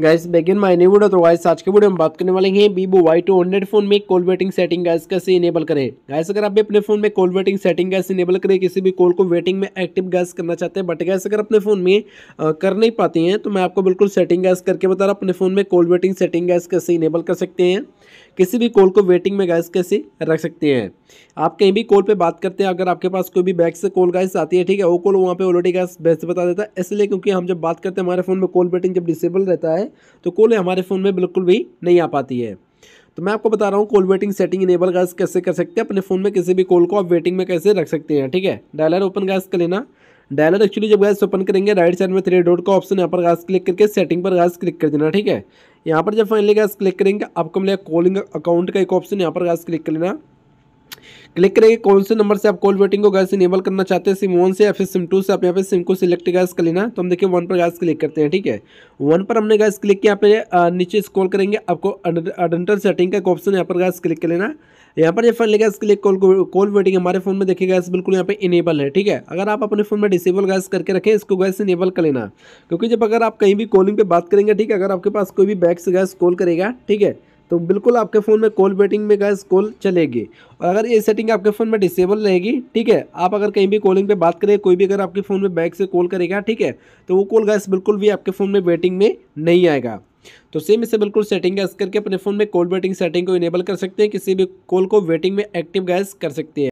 gas begin my new video तो guys आज के वीडियो में बात करने वाले हैं Vivo Y two hundred phone में कॉल वेटिंग सेटिंग गैस कैसे इनेबल करें गैस अगर आप भी अपने फोन में call waiting setting guys enable करें किसी भी कॉल को वेटिंग में एक्टिव गैस करना चाहते हैं बट गैस अगर अपने फोन में आ, कर नहीं पाते हैं तो मैं आपको बिल्कुल सेटिंग गैस करके बता रहा अपने फोन में कॉल वेटिंग सेटिंग गैस कैसे इनेबल कर सकते हैं किसी भी कॉल को वेटिंग में गैस कैसे रख सकते हैं आप कहीं भी कॉल पे बात करते हैं अगर आपके पास कोई भी बैक से कॉल गैस आती है ठीक है वो कॉल वहाँ पे ऑलरेडी गैस वैसे बता देता है इसलिए क्योंकि हम जब बात करते हैं हमारे फ़ोन में कॉल वेटिंग जब डिसेबल रहता है तो कॉल हमारे फ़ोन में बिल्कुल भी नहीं आ पाती है तो मैं आपको बता रहा हूँ call waiting setting enable guys कैसे कर सकते हैं अपने फ़ोन में किसी भी कॉल को आप वेटिंग में कैसे रख सकते हैं ठीक है डायलर ओपन गैस कर लेना डायलर एक्चुअली जब गैस ओपन करेंगे राइट साइड में थ्री डॉट का ऑप्शन यहाँ पर गैस क्लिक करके सेटिंग पर गैस क्लिक कर देना ठीक है यहाँ पर जब फाइनली गैस क्लिक करेंगे आपको मिलेगा कॉलिंग अकाउंट का एक ऑप्शन यहाँ पर गैस क्लिक कर लेना क्लिक करेंगे कौन से नंबर से आप कॉल वेटिंग को गैस इनेबल करना चाहते हैं सिम वन से या फिर सिम टू से आप यहाँ पे सिम को सिलेक्ट गैस कर लेना तो हम देखिए वन पर गैस क्लिक करते हैं ठीक है वन पर हमने गैस क्लिक किया यहाँ पे नीचे स्कॉल करेंगे आपको अडेंटल सेटिंग का एक ऑप्शन यहाँ पर गैस क्लिक कर लेना यहाँ पर ये finally guys click call call waiting हमारे फोन में देखिए गैस बिल्कुल यहाँ पे इनेबल है ठीक है अगर आप अपने फोन में डिसेबल गैस करके रखें इसको गैस इनेबल कर लेना क्योंकि जब अगर आप कहीं भी कॉलिंग पे बात करेंगे ठीक है अगर आपके पास कोई भी बैक से गैस कॉल करेगा ठीक है तो बिल्कुल आपके फ़ोन में कॉल वेटिंग में गैस कॉल चलेगी और अगर ये सेटिंग आपके फ़ोन में डिसेबल रहेगी ठीक है आप अगर कहीं भी कॉलिंग पे बात करें कोई भी अगर आपके फ़ोन में बैक से कॉल करेगा ठीक है तो वो कॉल गैस बिल्कुल भी आपके फ़ोन में वेटिंग में नहीं आएगा तो सेम इसे बिल्कुल सेटिंग गैस करके अपने फ़ोन में कॉल वेटिंग सेटिंग को इनेबल कर सकते हैं किसी भी कॉल को वेटिंग में एक्टिव गैस कर सकते हैं